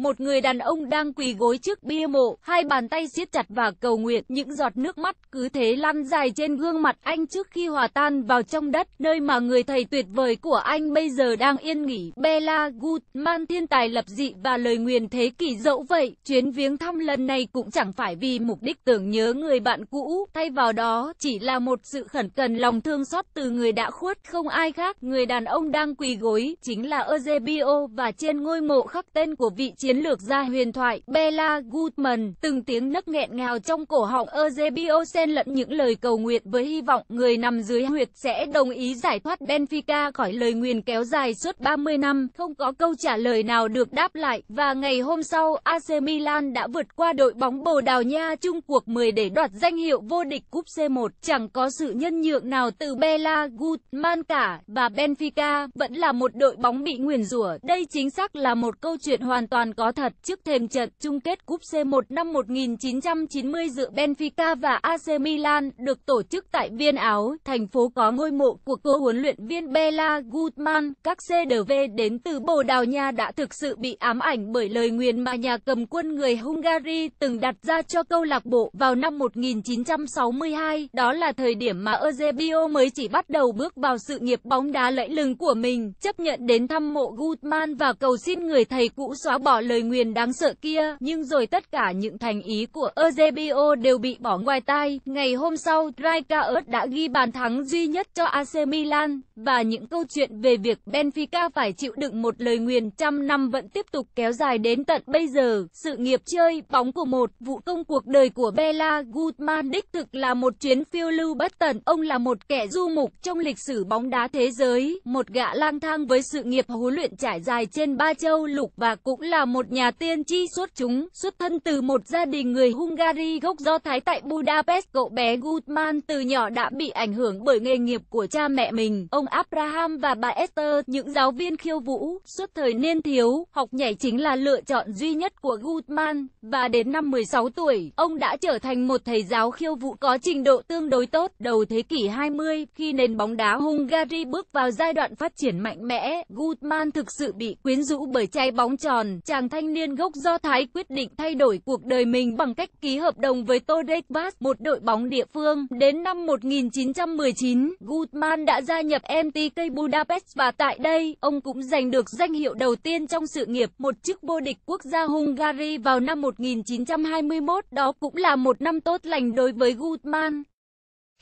Một người đàn ông đang quỳ gối trước bia mộ, hai bàn tay siết chặt và cầu nguyện, những giọt nước mắt cứ thế lăn dài trên gương mặt anh trước khi hòa tan vào trong đất, nơi mà người thầy tuyệt vời của anh bây giờ đang yên nghỉ. Bella Goodman thiên tài lập dị và lời nguyền thế kỷ dẫu vậy, chuyến viếng thăm lần này cũng chẳng phải vì mục đích tưởng nhớ người bạn cũ, thay vào đó chỉ là một sự khẩn cần lòng thương xót từ người đã khuất, không ai khác, người đàn ông đang quỳ gối chính là Eusebio và trên ngôi mộ khắc tên của vị trí chiến lược gia huyền thoại, Bella Goodman, từng tiếng nấc nghẹn ngào trong cổ họng Eusebio Sen lẫn những lời cầu nguyện với hy vọng người nằm dưới huyệt sẽ đồng ý giải thoát Benfica khỏi lời nguyền kéo dài suốt 30 năm, không có câu trả lời nào được đáp lại, và ngày hôm sau AC Milan đã vượt qua đội bóng Bồ Đào Nha chung cuộc 10 để đoạt danh hiệu vô địch cúp C1, chẳng có sự nhân nhượng nào từ Bella Goodman cả, và Benfica vẫn là một đội bóng bị nguyền rủa. Đây chính xác là một câu chuyện hoàn toàn có thật trước thềm trận chung kết Cúp C1 năm 1990 giữa Benfica và AC Milan được tổ chức tại Viên Áo, thành phố có ngôi mộ của cô huấn luyện viên Bella Gutman. Các CDV đến từ Bồ Đào Nha đã thực sự bị ám ảnh bởi lời nguyền mà nhà cầm quân người Hungary từng đặt ra cho câu lạc bộ vào năm 1962. Đó là thời điểm mà Eusebio mới chỉ bắt đầu bước vào sự nghiệp bóng đá lẫy lừng của mình, chấp nhận đến thăm mộ Gutman và cầu xin người thầy cũ xóa bỏ lời nguyền đáng sợ kia, nhưng rồi tất cả những thành ý của Eusebio đều bị bỏ ngoài tai. Ngày hôm sau, Rijkaard đã ghi bàn thắng duy nhất cho AC Milan, và những câu chuyện về việc Benfica phải chịu đựng một lời nguyền trăm năm vẫn tiếp tục kéo dài đến tận bây giờ. Sự nghiệp chơi bóng của một vụ công cuộc đời của Bella Gutman đích thực là một chuyến phiêu lưu bất tận. Ông là một kẻ du mục trong lịch sử bóng đá thế giới, một gã lang thang với sự nghiệp huấn luyện trải dài trên ba châu lục và cũng là một một nhà tiên tri xuất chúng, xuất thân từ một gia đình người Hungary gốc do Thái tại Budapest. Cậu bé Goodman từ nhỏ đã bị ảnh hưởng bởi nghề nghiệp của cha mẹ mình, ông Abraham và bà Esther, những giáo viên khiêu vũ, suốt thời niên thiếu, học nhảy chính là lựa chọn duy nhất của Goodman, và đến năm 16 tuổi, ông đã trở thành một thầy giáo khiêu vũ có trình độ tương đối tốt. Đầu thế kỷ 20, khi nền bóng đá Hungary bước vào giai đoạn phát triển mạnh mẽ, Goodman thực sự bị quyến rũ bởi trái bóng tròn, chàng thanh niên gốc Do Thái quyết định thay đổi cuộc đời mình bằng cách ký hợp đồng với Todekvas, một đội bóng địa phương. Đến năm 1919, Gutman đã gia nhập MTK Budapest và tại đây, ông cũng giành được danh hiệu đầu tiên trong sự nghiệp, một chức vô địch quốc gia Hungary vào năm 1921. Đó cũng là một năm tốt lành đối với Gutman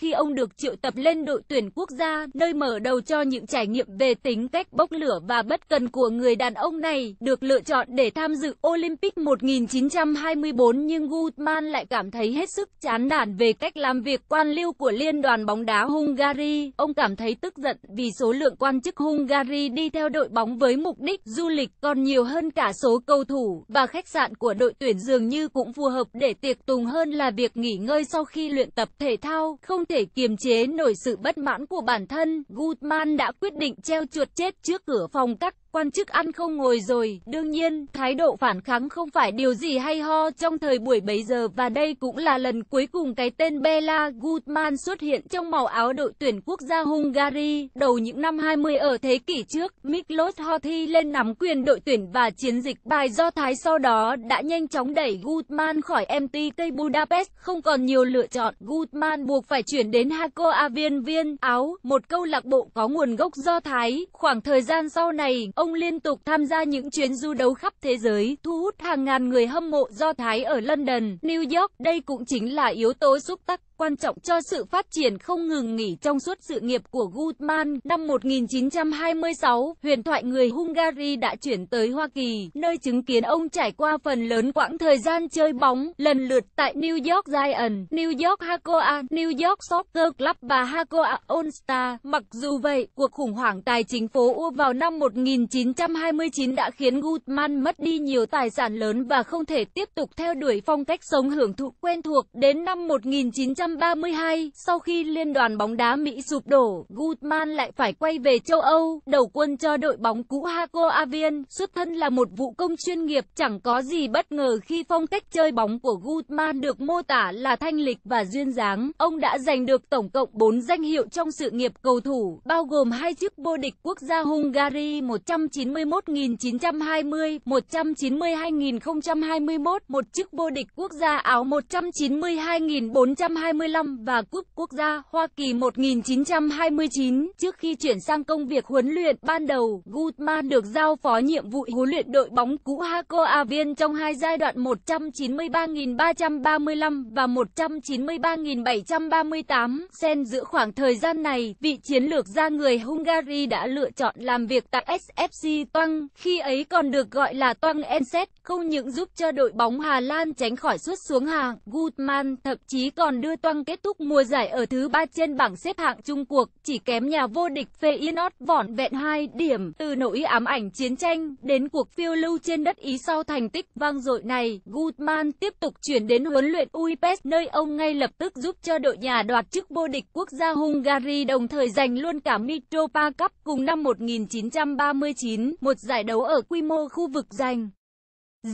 khi ông được triệu tập lên đội tuyển quốc gia, nơi mở đầu cho những trải nghiệm về tính cách bốc lửa và bất cần của người đàn ông này, được lựa chọn để tham dự Olympic 1924 nhưng Gutman lại cảm thấy hết sức chán nản về cách làm việc quan liêu của Liên đoàn bóng đá Hungary. Ông cảm thấy tức giận vì số lượng quan chức Hungary đi theo đội bóng với mục đích du lịch còn nhiều hơn cả số cầu thủ, và khách sạn của đội tuyển dường như cũng phù hợp để tiệc tùng hơn là việc nghỉ ngơi sau khi luyện tập thể thao, không không thể kiềm chế nổi sự bất mãn của bản thân, Gutman đã quyết định treo chuột chết trước cửa phòng các quan chức ăn không ngồi rồi. Đương nhiên, thái độ phản kháng không phải điều gì hay ho trong thời buổi bấy giờ và đây cũng là lần cuối cùng cái tên Bela Gutman xuất hiện trong màu áo đội tuyển quốc gia Hungary. Đầu những năm 20 ở thế kỷ trước, Miklos Horthy lên nắm quyền đội tuyển và chiến dịch bài do Thái sau đó đã nhanh chóng đẩy Gutman khỏi MTK Budapest. Không còn nhiều lựa chọn, Gutman buộc phải chuyển đến Hako Avian Viên, Áo, một câu lạc bộ có nguồn gốc do Thái. Khoảng thời gian sau này, ông Ông liên tục tham gia những chuyến du đấu khắp thế giới, thu hút hàng ngàn người hâm mộ do Thái ở London, New York. Đây cũng chính là yếu tố xúc tắc quan trọng cho sự phát triển không ngừng nghỉ trong suốt sự nghiệp của Goodman. Năm 1926, huyền thoại người Hungary đã chuyển tới Hoa Kỳ, nơi chứng kiến ông trải qua phần lớn quãng thời gian chơi bóng, lần lượt tại New York Giants, New York Hakoa, New York Soccer Club và Hakoa All Star. Mặc dù vậy, cuộc khủng hoảng tài chính phố U vào năm 19 1929 đã khiến Goodman mất đi nhiều tài sản lớn và không thể tiếp tục theo đuổi phong cách sống hưởng thụ quen thuộc. Đến năm 1932, sau khi Liên đoàn bóng đá Mỹ sụp đổ, Goodman lại phải quay về châu Âu, đầu quân cho đội bóng cũ Hako Avian. Xuất thân là một vụ công chuyên nghiệp, chẳng có gì bất ngờ khi phong cách chơi bóng của Goodman được mô tả là thanh lịch và duyên dáng. Ông đã giành được tổng cộng 4 danh hiệu trong sự nghiệp cầu thủ, bao gồm hai chiếc vô địch quốc gia Hungary 100 191.920, 192.021, một chức vô địch quốc gia Áo 192.425 và cúp quốc gia Hoa Kỳ 1929. Trước khi chuyển sang công việc huấn luyện ban đầu, Goodman được giao phó nhiệm vụ huấn luyện đội bóng cũ Hako viên trong hai giai đoạn 193.335 và 193.738. xen giữa khoảng thời gian này, vị chiến lược gia người Hungary đã lựa chọn làm việc tại SS FC Toang, khi ấy còn được gọi là Toang Enset, không những giúp cho đội bóng Hà Lan tránh khỏi suốt xuống hàng, Gutman thậm chí còn đưa Toang kết thúc mùa giải ở thứ ba trên bảng xếp hạng chung cuộc, chỉ kém nhà vô địch Feyenoord vỏn vẹn 2 điểm. Từ nỗi ám ảnh chiến tranh đến cuộc phiêu lưu trên đất Ý sau thành tích vang dội này, Gutman tiếp tục chuyển đến huấn luyện UIPES nơi ông ngay lập tức giúp cho đội nhà đoạt chức vô địch quốc gia Hungary đồng thời giành luôn cả Mitropa Cup cùng năm 1930. 2009, một giải đấu ở quy mô khu vực dành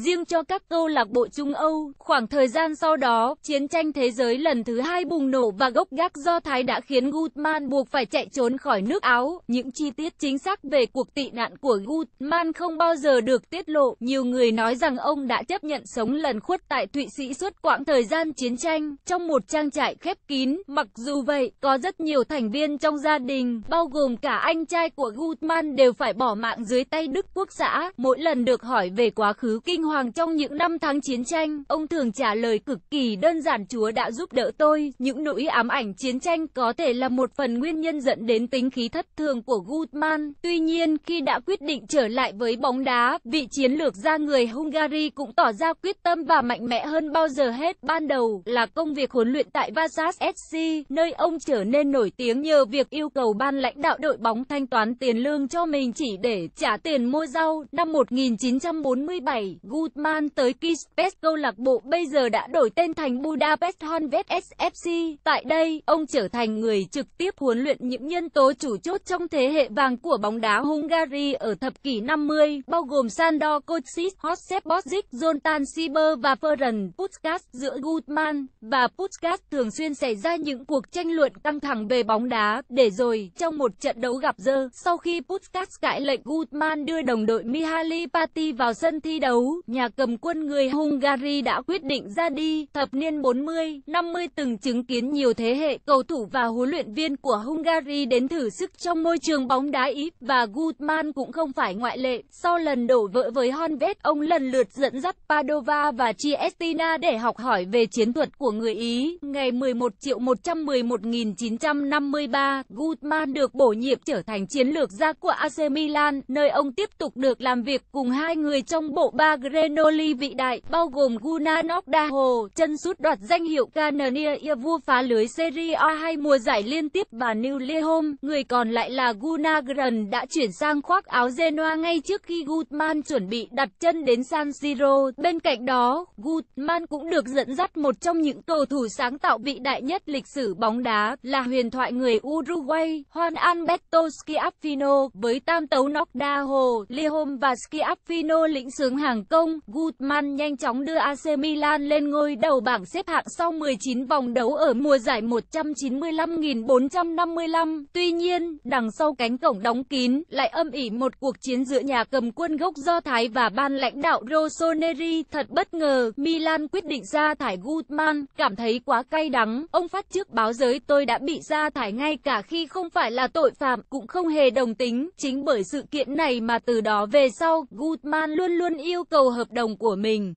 Riêng cho các câu lạc bộ Trung Âu, khoảng thời gian sau đó, chiến tranh thế giới lần thứ hai bùng nổ và gốc gác do Thái đã khiến Gutman buộc phải chạy trốn khỏi nước Áo. Những chi tiết chính xác về cuộc tị nạn của Gutman không bao giờ được tiết lộ. Nhiều người nói rằng ông đã chấp nhận sống lần khuất tại Thụy Sĩ suốt quãng thời gian chiến tranh, trong một trang trại khép kín. Mặc dù vậy, có rất nhiều thành viên trong gia đình, bao gồm cả anh trai của Gutman đều phải bỏ mạng dưới tay Đức Quốc xã. Mỗi lần được hỏi về quá khứ kinh Minh Hoàng trong những năm tháng chiến tranh, ông thường trả lời cực kỳ đơn giản Chúa đã giúp đỡ tôi. Những nỗi ám ảnh chiến tranh có thể là một phần nguyên nhân dẫn đến tính khí thất thường của Gutman. Tuy nhiên, khi đã quyết định trở lại với bóng đá, vị chiến lược gia người Hungary cũng tỏ ra quyết tâm và mạnh mẽ hơn bao giờ hết. Ban đầu là công việc huấn luyện tại Vasas SC, nơi ông trở nên nổi tiếng nhờ việc yêu cầu ban lãnh đạo đội bóng thanh toán tiền lương cho mình chỉ để trả tiền mua rau. Năm 1947, Goodman tới Kispes câu lạc bộ bây giờ đã đổi tên thành Budapest Honvéd SFC. Tại đây, ông trở thành người trực tiếp huấn luyện những nhân tố chủ chốt trong thế hệ vàng của bóng đá Hungary ở thập kỷ 50, bao gồm Sandor Kocsis, Josep Bozic, Zoltan Sieber và Ferenc Puskas. Giữa Goodman và Puskas thường xuyên xảy ra những cuộc tranh luận căng thẳng về bóng đá, để rồi, trong một trận đấu gặp dơ, sau khi Puskas cãi lệnh Goodman đưa đồng đội Mihaly Pati vào sân thi đấu, nhà cầm quân người Hungary đã quyết định ra đi. Thập niên 40, 50 từng chứng kiến nhiều thế hệ cầu thủ và huấn luyện viên của Hungary đến thử sức trong môi trường bóng đá Ý, và Gutman cũng không phải ngoại lệ. Sau lần đổ vỡ với Honved, ông lần lượt dẫn dắt Padova và Chiestina để học hỏi về chiến thuật của người Ý. Ngày 11 triệu 111.953, Gutman được bổ nhiệm trở thành chiến lược gia của AC Milan, nơi ông tiếp tục được làm việc cùng hai người trong bộ ba Grenoli vĩ đại, bao gồm Gunanov Daho, chân sút đoạt danh hiệu Cannoneer vua phá lưới Serie A hai mùa giải liên tiếp và New Lehom. Người còn lại là Gunagren đã chuyển sang khoác áo Genoa ngay trước khi Gutman chuẩn bị đặt chân đến San Siro. Bên cạnh đó, Gutman cũng được dẫn dắt một trong những cầu thủ sáng tạo vĩ đại nhất lịch sử bóng đá là huyền thoại người Uruguay, Juan Alberto Schiaffino với tam tấu Nogdaho, Lehom và Schiaffino lĩnh sướng hàng công, Gutman nhanh chóng đưa AC Milan lên ngôi đầu bảng xếp hạng sau 19 vòng đấu ở mùa giải 195.455. Tuy nhiên, đằng sau cánh cổng đóng kín, lại âm ỉ một cuộc chiến giữa nhà cầm quân gốc Do Thái và ban lãnh đạo Rossoneri. Thật bất ngờ, Milan quyết định ra thải Gutman, cảm thấy quá cay đắng. Ông phát trước báo giới tôi đã bị ra thải ngay cả khi không phải là tội phạm, cũng không hề đồng tính. Chính bởi sự kiện này mà từ đó về sau, Gutman luôn luôn yêu cầu cầu hợp đồng của mình.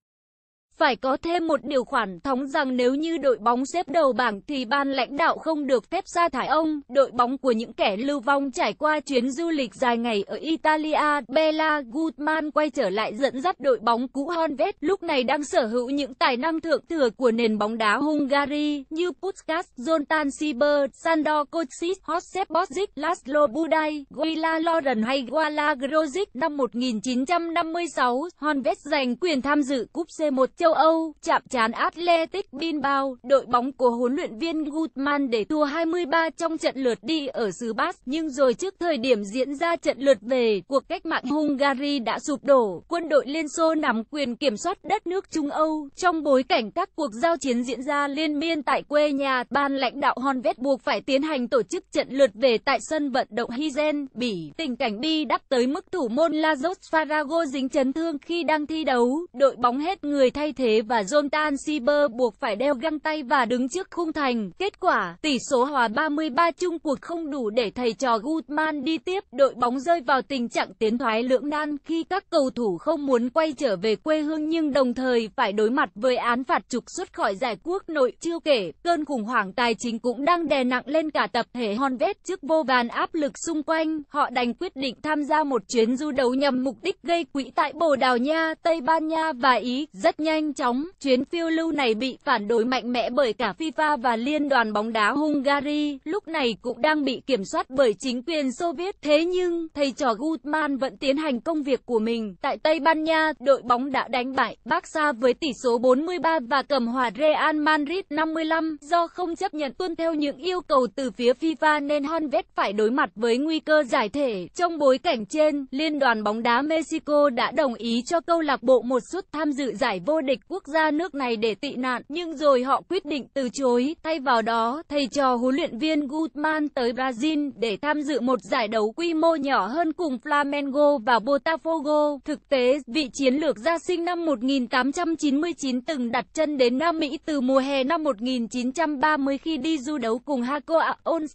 Phải có thêm một điều khoản thống rằng nếu như đội bóng xếp đầu bảng thì ban lãnh đạo không được phép sa thải ông. Đội bóng của những kẻ lưu vong trải qua chuyến du lịch dài ngày ở Italia, Bella Gutman quay trở lại dẫn dắt đội bóng cũ Honved, lúc này đang sở hữu những tài năng thượng thừa của nền bóng đá Hungary như Puskas, Zoltan Siber, Sandor Kocsis Josep Bozic, Laszlo Buday, Guila Loren hay Guala Grozic. Năm 1956, Honved giành quyền tham dự cúp C1 châu Âu, chạm trán Athletic Bilbao, đội bóng của huấn luyện viên Gutman để thua 23 trong trận lượt đi ở xứ Bas, nhưng rồi trước thời điểm diễn ra trận lượt về, cuộc cách mạng Hungary đã sụp đổ, quân đội Liên Xô nắm quyền kiểm soát đất nước Trung Âu. Trong bối cảnh các cuộc giao chiến diễn ra liên miên tại quê nhà, ban lãnh đạo Honved buộc phải tiến hành tổ chức trận lượt về tại sân vận động Hizen, Bỉ. Tình cảnh bi đắp tới mức thủ môn Lazos Farago dính chấn thương khi đang thi đấu, đội bóng hết người thay thế và Jonathan Sieber buộc phải đeo găng tay và đứng trước khung thành. Kết quả, tỷ số hòa 33 chung cuộc không đủ để thầy trò Gutman đi tiếp. Đội bóng rơi vào tình trạng tiến thoái lưỡng nan khi các cầu thủ không muốn quay trở về quê hương nhưng đồng thời phải đối mặt với án phạt trục xuất khỏi giải quốc nội. Chưa kể, cơn khủng hoảng tài chính cũng đang đè nặng lên cả tập thể Honvest trước vô vàn áp lực xung quanh. Họ đành quyết định tham gia một chuyến du đấu nhằm mục đích gây quỹ tại Bồ Đào Nha, Tây Ban Nha và Ý. Rất nhanh, nhanh chóng, chuyến phiêu lưu này bị phản đối mạnh mẽ bởi cả FIFA và Liên đoàn bóng đá Hungary, lúc này cũng đang bị kiểm soát bởi chính quyền Xô Viết. Thế nhưng, thầy trò Gutman vẫn tiến hành công việc của mình. Tại Tây Ban Nha, đội bóng đã đánh bại Barca với tỷ số 43 và cầm hòa Real Madrid 55 do không chấp nhận tuân theo những yêu cầu từ phía FIFA nên Honved phải đối mặt với nguy cơ giải thể. Trong bối cảnh trên, Liên đoàn bóng đá Mexico đã đồng ý cho câu lạc bộ một suất tham dự giải vô địch tịch quốc gia nước này để tị nạn, nhưng rồi họ quyết định từ chối. Thay vào đó, thầy trò huấn luyện viên Guzman tới Brazil để tham dự một giải đấu quy mô nhỏ hơn cùng Flamengo và Botafogo. Thực tế, vị chiến lược gia sinh năm 1899 từng đặt chân đến Nam Mỹ từ mùa hè năm 1930 khi đi du đấu cùng Hako all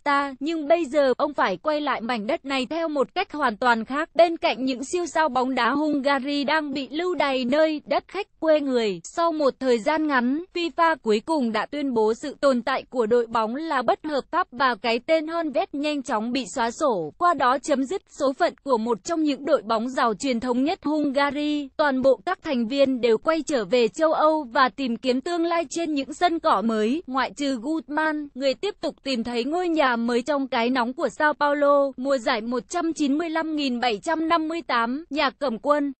nhưng bây giờ ông phải quay lại mảnh đất này theo một cách hoàn toàn khác. Bên cạnh những siêu sao bóng đá Hungary đang bị lưu đày nơi đất khách quê người, 2017, sau một thời gian ngắn, FIFA cuối cùng đã tuyên bố sự tồn tại của đội bóng là bất hợp pháp và cái tên Honvest nhanh chóng bị xóa sổ, qua đó chấm dứt số phận của một trong những đội bóng giàu truyền thống nhất Hungary. Toàn bộ các thành viên đều quay trở về châu Âu và tìm kiếm tương lai trên những sân cỏ mới, ngoại trừ Gutman, người tiếp tục tìm thấy ngôi nhà mới trong cái nóng của Sao Paulo, mùa giải 195.758, nhà cầm quân.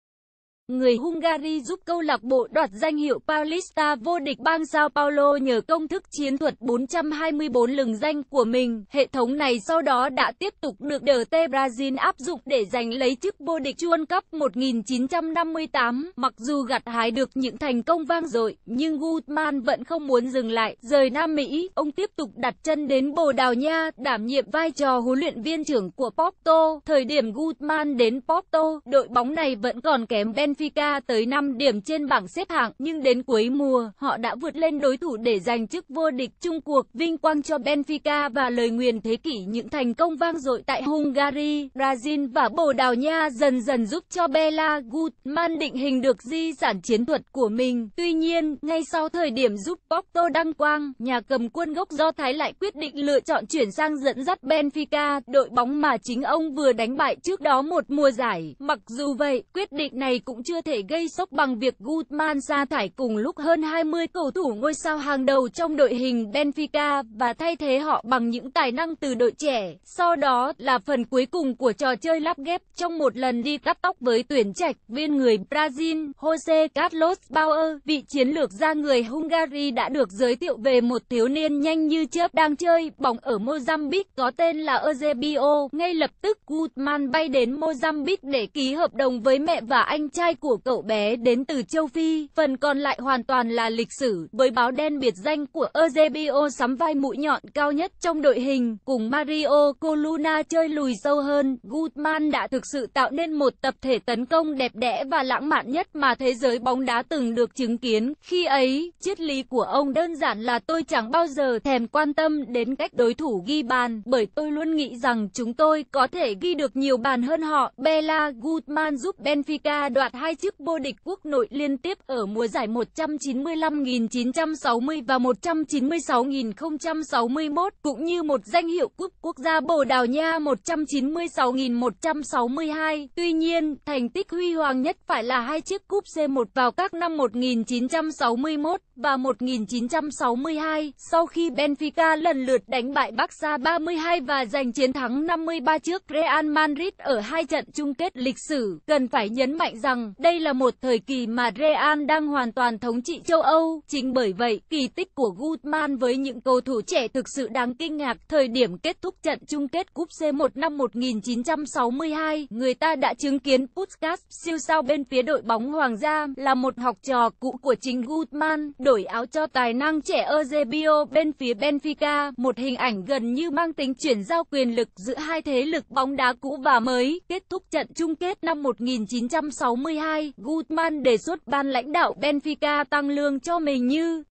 Người Hungary giúp câu lạc bộ đoạt danh hiệu Paulista vô địch bang Sao Paulo nhờ công thức chiến thuật 424 lừng danh của mình. Hệ thống này sau đó đã tiếp tục được DT Brazil áp dụng để giành lấy chức vô địch World Cup 1958. Mặc dù gặt hái được những thành công vang dội, nhưng Guzman vẫn không muốn dừng lại. Rời Nam Mỹ, ông tiếp tục đặt chân đến Bồ Đào Nha, đảm nhiệm vai trò huấn luyện viên trưởng của Porto. Thời điểm Guzman đến Porto, đội bóng này vẫn còn kém Benfica Benfica tới 5 điểm trên bảng xếp hạng, nhưng đến cuối mùa, họ đã vượt lên đối thủ để giành chức vô địch chung cuộc, vinh quang cho Benfica và lời nguyền thế kỷ những thành công vang dội tại Hungary, Brazil và Bồ Đào Nha dần dần giúp cho Bela Gutman định hình được di sản chiến thuật của mình. Tuy nhiên, ngay sau thời điểm giúp Porto đăng quang, nhà cầm quân gốc Do Thái lại quyết định lựa chọn chuyển sang dẫn dắt Benfica, đội bóng mà chính ông vừa đánh bại trước đó một mùa giải. Mặc dù vậy, quyết định này cũng chưa chưa thể gây sốc bằng việc Guzman ra thải cùng lúc hơn 20 cầu thủ ngôi sao hàng đầu trong đội hình Benfica và thay thế họ bằng những tài năng từ đội trẻ. Sau đó là phần cuối cùng của trò chơi lắp ghép trong một lần đi cắt tóc với tuyển trạch viên người Brazil Jose Carlos Bauer, vị chiến lược gia người Hungary đã được giới thiệu về một thiếu niên nhanh như chớp đang chơi bóng ở Mozambique có tên là Eusebio. Ngay lập tức Guzman bay đến Mozambique để ký hợp đồng với mẹ và anh trai của cậu bé đến từ châu Phi, phần còn lại hoàn toàn là lịch sử, với báo đen biệt danh của Eusebio sắm vai mũi nhọn cao nhất trong đội hình, cùng Mario Coluna chơi lùi sâu hơn, Guzman đã thực sự tạo nên một tập thể tấn công đẹp đẽ và lãng mạn nhất mà thế giới bóng đá từng được chứng kiến. Khi ấy, triết lý của ông đơn giản là tôi chẳng bao giờ thèm quan tâm đến cách đối thủ ghi bàn, bởi tôi luôn nghĩ rằng chúng tôi có thể ghi được nhiều bàn hơn họ. Bella Guzman giúp Benfica đoạt hai hai chức vô địch quốc nội liên tiếp ở mùa giải 195.960 và 196.061, cũng như một danh hiệu cúp quốc gia Bồ Đào Nha 196.162. Tuy nhiên, thành tích huy hoàng nhất phải là hai chiếc cúp C1 vào các năm 1961 và 1962, sau khi Benfica lần lượt đánh bại Barca 32 và giành chiến thắng 53 trước Real Madrid ở hai trận chung kết lịch sử. Cần phải nhấn mạnh rằng, đây là một thời kỳ mà Real đang hoàn toàn thống trị châu Âu. Chính bởi vậy, kỳ tích của Guzman với những cầu thủ trẻ thực sự đáng kinh ngạc. Thời điểm kết thúc trận chung kết Cúp C1 năm 1962, người ta đã chứng kiến Puskas, siêu sao bên phía đội bóng Hoàng gia, là một học trò cũ của chính Guzman, đổi áo cho tài năng trẻ Eusebio bên phía Benfica, một hình ảnh gần như mang tính chuyển giao quyền lực giữa hai thế lực bóng đá cũ và mới. Kết thúc trận chung kết năm 1962 2022, Gutman đề xuất ban lãnh đạo Benfica tăng lương cho mình như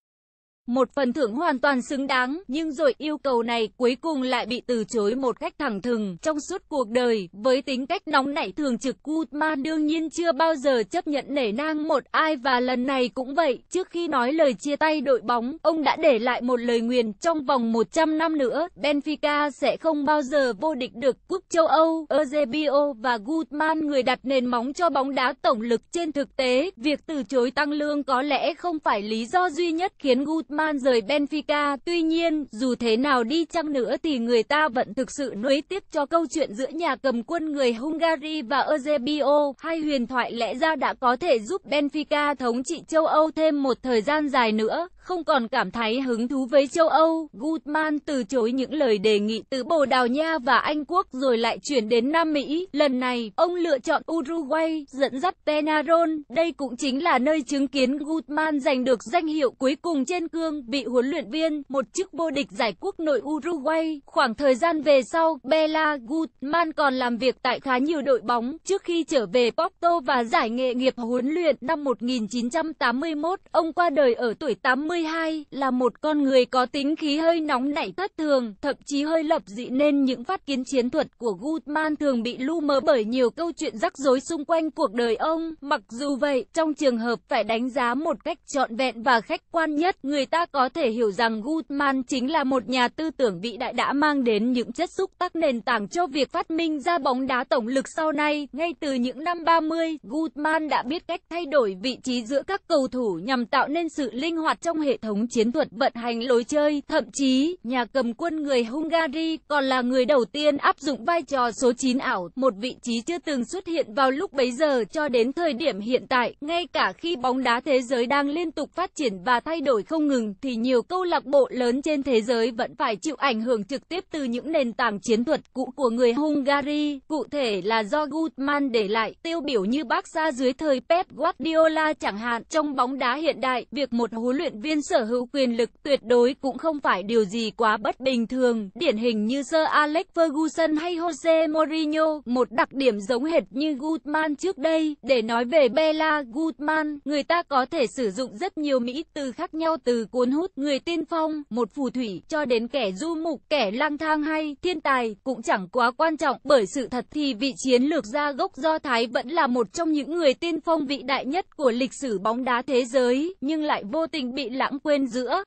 một phần thưởng hoàn toàn xứng đáng, nhưng rồi yêu cầu này cuối cùng lại bị từ chối một cách thẳng thừng. Trong suốt cuộc đời, với tính cách nóng nảy thường trực Kutma đương nhiên chưa bao giờ chấp nhận nể nang một ai và lần này cũng vậy. Trước khi nói lời chia tay đội bóng, ông đã để lại một lời nguyền trong vòng 100 năm nữa, Benfica sẽ không bao giờ vô địch được cúp châu Âu. Eusebio và Gutman người đặt nền móng cho bóng đá tổng lực trên thực tế, việc từ chối tăng lương có lẽ không phải lý do duy nhất khiến Gutman Yaman rời Benfica, tuy nhiên, dù thế nào đi chăng nữa thì người ta vẫn thực sự nối tiếp cho câu chuyện giữa nhà cầm quân người Hungary và Eusebio, hai huyền thoại lẽ ra đã có thể giúp Benfica thống trị châu Âu thêm một thời gian dài nữa không còn cảm thấy hứng thú với châu Âu. Goodman từ chối những lời đề nghị từ Bồ Đào Nha và Anh Quốc rồi lại chuyển đến Nam Mỹ. Lần này, ông lựa chọn Uruguay, dẫn dắt Penarol. Đây cũng chính là nơi chứng kiến Goodman giành được danh hiệu cuối cùng trên cương vị huấn luyện viên, một chức vô địch giải quốc nội Uruguay. Khoảng thời gian về sau, Bella Goodman còn làm việc tại khá nhiều đội bóng trước khi trở về Porto và giải nghề nghiệp huấn luyện năm 1981. Ông qua đời ở tuổi 80 52 là một con người có tính khí hơi nóng nảy thất thường, thậm chí hơi lập dị nên những phát kiến chiến thuật của Goodman thường bị lu mờ bởi nhiều câu chuyện rắc rối xung quanh cuộc đời ông. Mặc dù vậy, trong trường hợp phải đánh giá một cách trọn vẹn và khách quan nhất, người ta có thể hiểu rằng Goodman chính là một nhà tư tưởng vĩ đại đã mang đến những chất xúc tác nền tảng cho việc phát minh ra bóng đá tổng lực sau này. Ngay từ những năm 30, Goodman đã biết cách thay đổi vị trí giữa các cầu thủ nhằm tạo nên sự linh hoạt trong trong hệ thống chiến thuật vận hành lối chơi. Thậm chí, nhà cầm quân người Hungary còn là người đầu tiên áp dụng vai trò số 9 ảo, một vị trí chưa từng xuất hiện vào lúc bấy giờ cho đến thời điểm hiện tại. Ngay cả khi bóng đá thế giới đang liên tục phát triển và thay đổi không ngừng, thì nhiều câu lạc bộ lớn trên thế giới vẫn phải chịu ảnh hưởng trực tiếp từ những nền tảng chiến thuật cũ của người Hungary, cụ thể là do Gutman để lại, tiêu biểu như Barca dưới thời Pep Guardiola chẳng hạn. Trong bóng đá hiện đại, việc một huấn luyện viên viên sở hữu quyền lực tuyệt đối cũng không phải điều gì quá bất bình thường, điển hình như Sir Alex Ferguson hay Jose Mourinho, một đặc điểm giống hệt như Guzman trước đây. Để nói về Bella Guzman, người ta có thể sử dụng rất nhiều mỹ từ khác nhau từ cuốn hút, người tiên phong, một phù thủy, cho đến kẻ du mục, kẻ lang thang hay thiên tài, cũng chẳng quá quan trọng, bởi sự thật thì vị chiến lược gia gốc Do Thái vẫn là một trong những người tiên phong vĩ đại nhất của lịch sử bóng đá thế giới, nhưng lại vô tình bị lãng quên giữa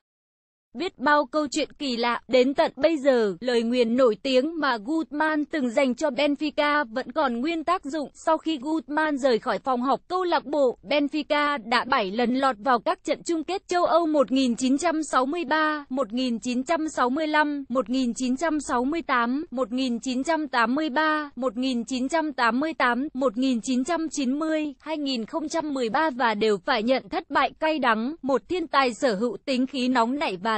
Biết bao câu chuyện kỳ lạ, đến tận bây giờ, lời nguyền nổi tiếng mà Gutman từng dành cho Benfica vẫn còn nguyên tác dụng. Sau khi Gutman rời khỏi phòng học câu lạc bộ, Benfica đã 7 lần lọt vào các trận chung kết châu Âu 1963, 1965, 1968, 1983, 1988, 1990, 2013 và đều phải nhận thất bại cay đắng. Một thiên tài sở hữu tính khí nóng nảy và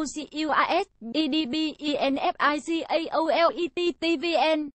OGUAS, IDB, e INFIGAOLETTVN.